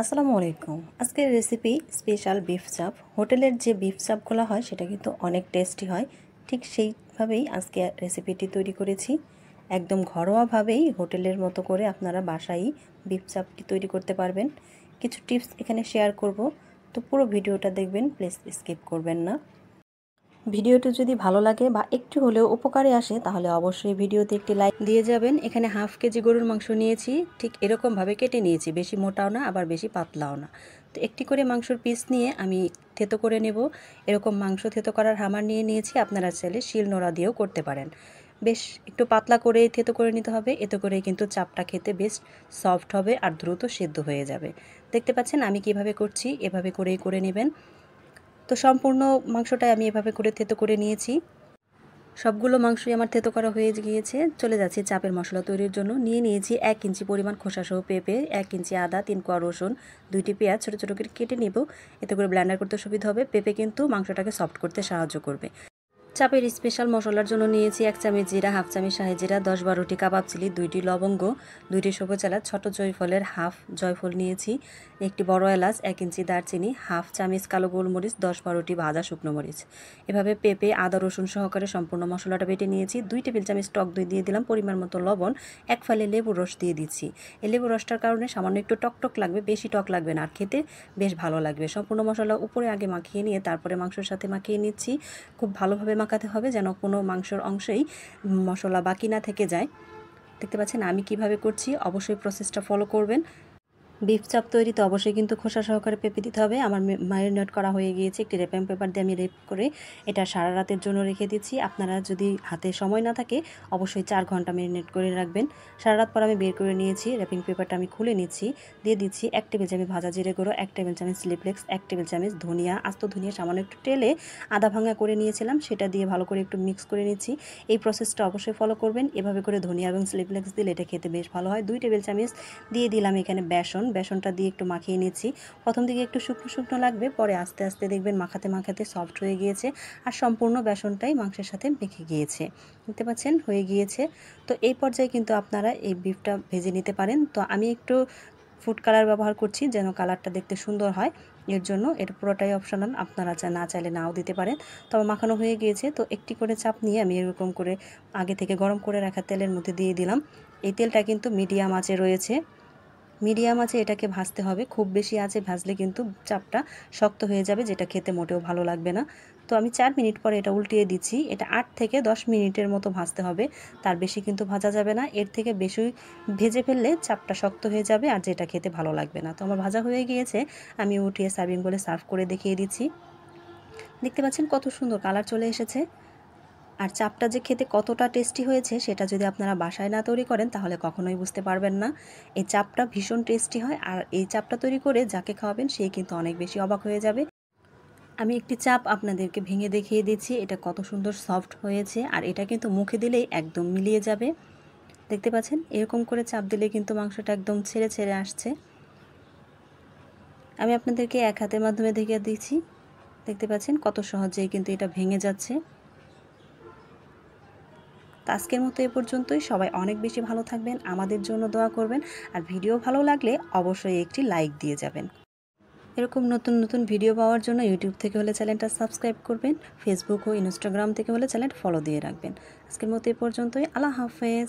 আসসালামু আলাইকুম আজকের রেসিপি স্পেশাল বিফ চাপ হোটেলের যে বিফ চাপগুলো হয় সেটা কিন্তু অনেক টেস্টি হয় ঠিক সেইভাবেই আজকে রেসিপিটি তৈরি করেছি একদম ঘরোয়াভাবেই হোটেলের মতো করে আপনারা বাসায় বিফ চাপটি তৈরি করতে পারবেন কিছু টিপস এখানে শেয়ার করব তো পুরো ভিডিওটা দেখবেন প্লিজ স্কিপ করবেন না ভিডিওটি যদি ভালো লাগে বা একটু হলেও উপকারে আসে তাহলে অবশ্যই ভিডিওতে একটি লাইক দিয়ে যাবেন এখানে হাফ কেজি গরুর মাংস নিয়েছি ঠিক এরকমভাবে কেটে নিয়েছি বেশি মোটাও না আবার বেশি পাতলাও না তো একটি করে মাংসর পিস নিয়ে আমি থেতো করে নেব এরকম মাংস থেতো করার হামার নিয়ে নিয়েছি আপনারা চাইলে শিল নোড়া দিয়েও করতে পারেন বেশ একটু পাতলা করে থেতো করে নিতে হবে এতে করে কিন্তু চাপটা খেতে বেশ সফট হবে আর দ্রুত সেদ্ধ হয়ে যাবে দেখতে পাচ্ছেন আমি কিভাবে করছি এভাবে করেই করে নেবেন তো সম্পূর্ণ মাংসটাই আমি এভাবে করে থেতো করে নিয়েছি সবগুলো মাংসই আমার থেতো করা হয়ে গিয়েছে চলে যাচ্ছি চাপের মশলা তৈরির জন্য নিয়ে নিয়েছি এক ইঞ্চি পরিমাণ খোসাসহ পেঁপে এক ইঞ্চি আদা তিন কোয়া রসুন দুইটি পেঁয়াজ ছোটো ছোটো করে কেটে নেব এতে করে ব্ল্যান্ডার করতে সুবিধা হবে পেঁপে কিন্তু মাংসটাকে সফট করতে সাহায্য করবে চাপের স্পেশাল মশলার জন্য নিয়েছি এক চামচ জিরা হাফ চামচ শাহি জিরা দশ বারোটি কাবাব চিলি দুইটি লবঙ্গ দুইটি সবুজ এলাচ ছোট জয়ফলের হাফ জয়ফল নিয়েছি একটি বড় এলাচ এক ইঞ্চি দারচিনি হাফ চামচ কালো গোলমরিচ দশ বারোটি ভাজা শুকনো মরিচ এভাবে পেঁপে আদা রসুন সহকারে সম্পূর্ণ মশলাটা বেটে নিয়েছি দুই টেবিল চামচ টক দই দিয়ে দিলাম পরিমাণ মতো লবণ এক ফালে লেবুর রস দিয়ে দিচ্ছি এই লেবুর রসটার কারণে সামান্য একটু টক টক লাগবে বেশি টক লাগবে না আর খেতে বেশ ভালো লাগবে সম্পূর্ণ মশলা উপরে আগে মাখিয়ে নিয়ে তারপরে মাংসের সাথে মাখিয়ে নিচ্ছি খুব ভালোভাবে মাখাতে হবে যেন কোনো মাংসর অংশেই মশলা বাকি না থেকে যায় দেখতে পাচ্ছেন আমি কিভাবে করছি অবশ্যই প্রসেসটা ফলো করবেন বিফ চাপ তৈরিতে অবশ্যই কিন্তু খোসা সহকারে পেঁপে দিতে হবে আমার ম্যারিনেট করা হয়ে গিয়েছে একটি রেপিং পেপার দিয়ে আমি রেপ করে এটা সারা রাতের জন্য রেখে দিচ্ছি আপনারা যদি হাতে সময় না থাকে অবশ্যই চার ঘন্টা ম্যারিনেট করে রাখবেন সারা রাত পর আমি বের করে নিয়েছি র্যাপিং পেপারটা আমি খুলে নিচ্ছি দিয়ে দিচ্ছি এক টেবিল চামচ ভাজা জিরে গুঁড়ো এক টেবিল চামচ স্লিপলেক্স এক টেবিল চামচ ধনিয়া আস্ত ধনিয়া সামান্য একটু তেলে আদা ভাঙা করে নিয়েছিলাম সেটা দিয়ে ভালো করে একটু মিক্স করে নিচ্ছি এই প্রসেসটা অবশ্যই ফলো করবেন এভাবে করে ধনিয়া এবং স্লিপলেক্স দিলে এটা খেতে বেশ ভালো হয় দুই টেবিল চামচ দিয়ে দিলাম এখানে বেসন বেসনটা দিয়ে একটু মাখিয়ে নিচ্ছি প্রথম দিকে একটু শুকনো শুকনো লাগবে পরে আস্তে আস্তে দেখবেন মাখাতে মাখাতে সফট হয়ে গিয়েছে আর সম্পূর্ণ বেসনটাই মাংসের সাথে মেখে গিয়েছে দেখতে পাচ্ছেন হয়ে গিয়েছে তো এই পর্যায়ে কিন্তু আপনারা এই বিফটা ভেজে নিতে পারেন তো আমি একটু ফুড কালার ব্যবহার করছি যেন কালারটা দেখতে সুন্দর হয় এর জন্য এটা পুরোটাই অপশনাল আপনারা না চাইলে নাও দিতে পারেন তবে মাখানো হয়ে গিয়েছে তো একটি করে চাপ নিয়ে আমি এরকম করে আগে থেকে গরম করে রাখা তেলের মধ্যে দিয়ে দিলাম এই তেলটা কিন্তু মিডিয়াম আঁচে রয়েছে মিডিয়াম আছে এটাকে ভাজতে হবে খুব বেশি আছে ভাজলে কিন্তু চাপটা শক্ত হয়ে যাবে যেটা খেতে মোটেও ভালো লাগবে না তো আমি চার মিনিট পরে এটা উল্টিয়ে দিচ্ছি এটা আট থেকে দশ মিনিটের মতো ভাজতে হবে তার বেশি কিন্তু ভাজা যাবে না এর থেকে বেশি ভেজে ফেললে চাপটা শক্ত হয়ে যাবে আর যেটা খেতে ভালো লাগবে না তো আমার ভাজা হয়ে গিয়েছে আমি উঠিয়ে সার্ভিং বলে সার্ভ করে দেখিয়ে দিচ্ছি দেখতে পাচ্ছেন কত সুন্দর কালার চলে এসেছে আর চাপটা যে খেতে কতটা টেস্টি হয়েছে সেটা যদি আপনারা বাসায় না তৈরি করেন তাহলে কখনোই বুঝতে পারবেন না এই চাপটা ভীষণ টেস্টি হয় আর এই চাপটা তৈরি করে যাকে খাওয়াবেন সে কিন্তু অনেক বেশি অবাক হয়ে যাবে আমি একটি চাপ আপনাদেরকে ভেঙে দেখিয়ে দিচ্ছি এটা কত সুন্দর সফট হয়েছে আর এটা কিন্তু মুখে দিলেই একদম মিলিয়ে যাবে দেখতে পাচ্ছেন এরকম করে চাপ দিলে কিন্তু মাংসটা একদম ছেড়ে ছেড়ে আসছে আমি আপনাদেরকে এক হাতের মাধ্যমে দেখিয়ে দিচ্ছি দেখতে পাচ্ছেন কত সহজেই কিন্তু এটা ভেঙে যাচ্ছে তো আজকের মতো এ পর্যন্তই সবাই অনেক বেশি ভালো থাকবেন আমাদের জন্য দোয়া করবেন আর ভিডিও ভালো লাগলে অবশ্যই একটি লাইক দিয়ে যাবেন এরকম নতুন নতুন ভিডিও পাওয়ার জন্য ইউটিউব থেকে হলে চ্যানেলটা সাবস্ক্রাইব করবেন ফেসবুক ও ইনস্টাগ্রাম থেকে হলে চ্যানেল ফলো দিয়ে রাখবেন আজকের মতো এ পর্যন্তই আল্লাহ হাফেজ